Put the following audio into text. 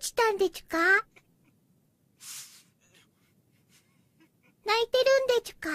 ちたんでか泣いてるんでちゅか